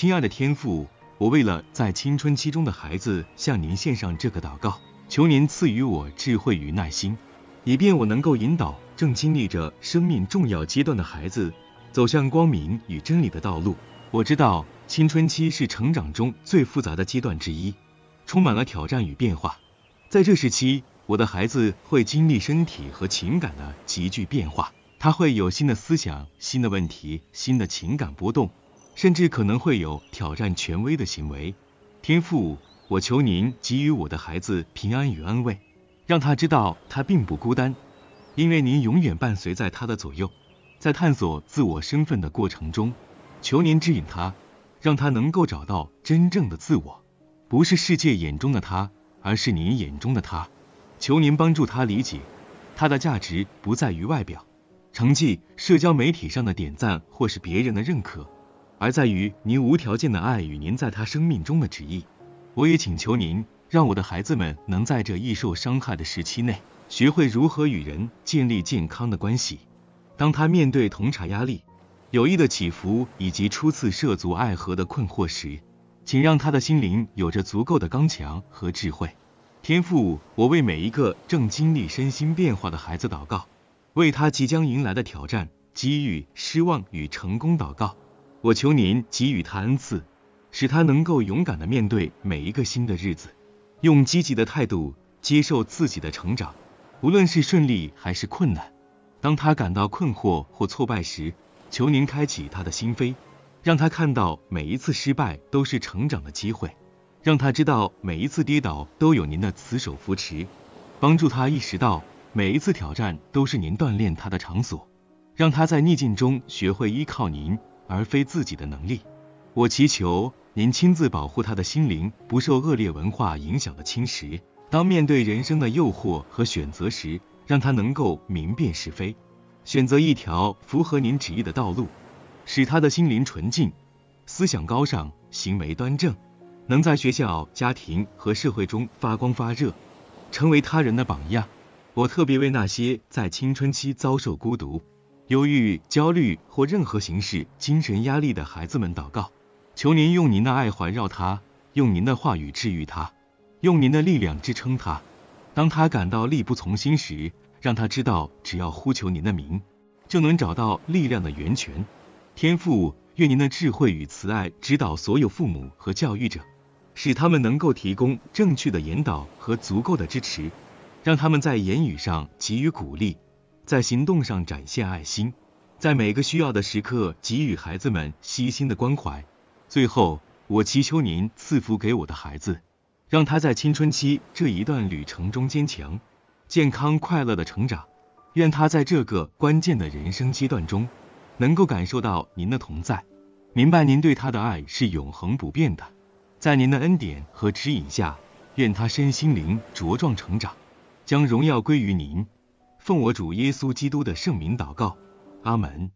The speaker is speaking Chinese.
亲爱的天父，我为了在青春期中的孩子向您献上这个祷告，求您赐予我智慧与耐心，以便我能够引导正经历着生命重要阶段的孩子走向光明与真理的道路。我知道青春期是成长中最复杂的阶段之一，充满了挑战与变化。在这时期，我的孩子会经历身体和情感的急剧变化，他会有新的思想、新的问题、新的情感波动。甚至可能会有挑战权威的行为。天父，我求您给予我的孩子平安与安慰，让他知道他并不孤单，因为您永远伴随在他的左右。在探索自我身份的过程中，求您指引他，让他能够找到真正的自我，不是世界眼中的他，而是您眼中的他。求您帮助他理解，他的价值不在于外表、成绩、社交媒体上的点赞或是别人的认可。而在于您无条件的爱与您在他生命中的旨意。我也请求您，让我的孩子们能在这易受伤害的时期内，学会如何与人建立健康的关系。当他面对同侪压力、友谊的起伏以及初次涉足爱河的困惑时，请让他的心灵有着足够的刚强和智慧。天赋，我为每一个正经历身心变化的孩子祷告，为他即将迎来的挑战、机遇、失望与成功祷告。我求您给予他恩赐，使他能够勇敢地面对每一个新的日子，用积极的态度接受自己的成长，无论是顺利还是困难。当他感到困惑或挫败时，求您开启他的心扉，让他看到每一次失败都是成长的机会，让他知道每一次跌倒都有您的慈手扶持，帮助他意识到每一次挑战都是您锻炼他的场所，让他在逆境中学会依靠您。而非自己的能力。我祈求您亲自保护他的心灵不受恶劣文化影响的侵蚀。当面对人生的诱惑和选择时，让他能够明辨是非，选择一条符合您旨意的道路，使他的心灵纯净，思想高尚，行为端正，能在学校、家庭和社会中发光发热，成为他人的榜样。我特别为那些在青春期遭受孤独。忧郁、焦虑或任何形式精神压力的孩子们，祷告：求您用您的爱环绕他，用您的话语治愈他，用您的力量支撑他。当他感到力不从心时，让他知道，只要呼求您的名，就能找到力量的源泉。天父，愿您的智慧与慈爱指导所有父母和教育者，使他们能够提供正确的引导和足够的支持，让他们在言语上给予鼓励。在行动上展现爱心，在每个需要的时刻给予孩子们悉心的关怀。最后，我祈求您赐福给我的孩子，让他在青春期这一段旅程中坚强、健康、快乐的成长。愿他在这个关键的人生阶段中，能够感受到您的同在，明白您对他的爱是永恒不变的。在您的恩典和指引下，愿他身心灵茁壮成长，将荣耀归于您。奉我主耶稣基督的圣名祷告，阿门。